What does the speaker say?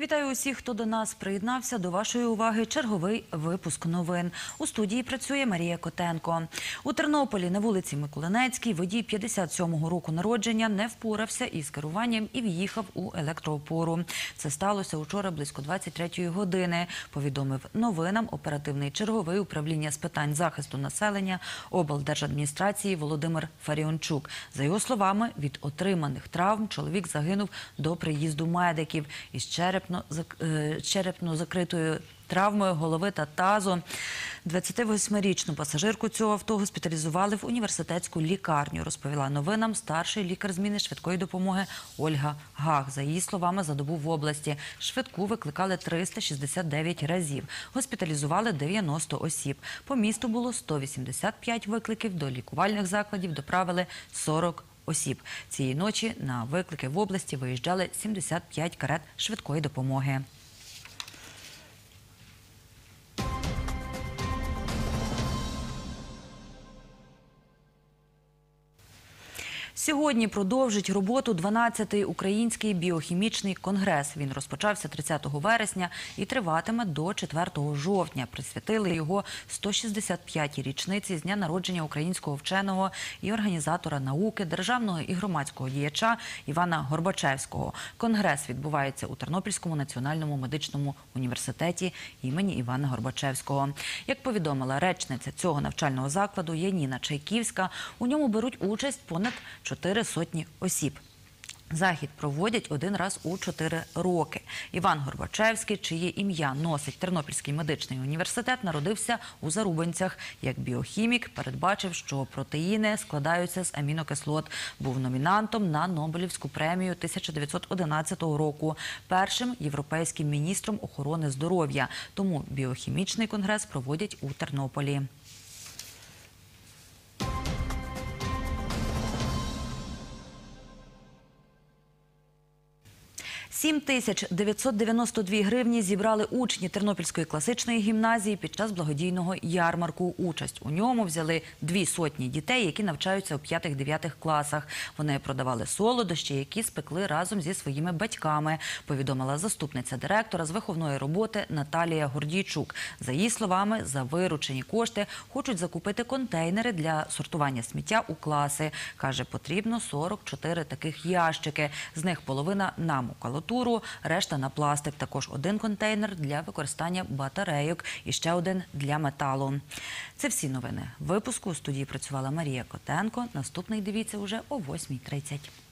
Вітаю усіх, хто до нас приєднався. До вашої уваги черговий випуск новин. У студії працює Марія Котенко. У Тернополі на вулиці Миколинецькій водій 57-го року народження не впорався із керуванням і в'їхав у електроопору. Це сталося учора близько 23-ї години. Повідомив новинам оперативний черговий управління з питань захисту населення облдержадміністрації Володимир Фаріончук. За його словами, від отриманих травм чоловік загинув до приїзду медиків із череп Е, черепно закритою травмою голови та тазу. 28-річну пасажирку цього авто госпіталізували в університетську лікарню. Розповіла новинам старший лікар зміни швидкої допомоги Ольга Гах. За її словами, за добу в області швидку викликали 369 разів. Госпіталізували 90 осіб. По місту було 185 викликів. До лікувальних закладів доправили 40 осіб. Цієї ночі на виклики в області виїжджали 75 карет швидкої допомоги. Сьогодні продовжить роботу 12-й український біохімічний конгрес. Він розпочався 30 вересня і триватиме до 4 жовтня. Присвятили його 165-й річниці з дня народження українського вченого і організатора науки, державного і громадського діяча Івана Горбачевського. Конгрес відбувається у Тернопільському національному медичному університеті імені Івана Горбачевського. Як повідомила речниця цього навчального закладу Яніна Чайківська, у ньому беруть участь понад чотири сотні осіб. Захід проводять один раз у чотири роки. Іван Горбачевський, чиє ім'я носить Тернопільський медичний університет, народився у Зарубинцях. Як біохімік передбачив, що протеїни складаються з амінокислот. Був номінантом на Нобелівську премію 1911 року, першим європейським міністром охорони здоров'я. Тому біохімічний конгрес проводять у Тернополі. 7 тисяч 992 гривні зібрали учні Тернопільської класичної гімназії під час благодійного ярмарку. Участь у ньому взяли дві сотні дітей, які навчаються у 5-9 класах. Вони продавали солодощі, які спекли разом зі своїми батьками. Повідомила заступниця директора з виховної роботи Наталія Гордійчук. За її словами, за виручені кошти хочуть закупити контейнери для сортування сміття у класи. каже, потрібно 44 таких ящики. З них половина нам у колонії макулатуру, решта на пластик. Також один контейнер для використання батарейок і ще один для металу. Це всі новини. Випуску у студії працювала Марія Котенко. Наступний дивіться уже о 8.30.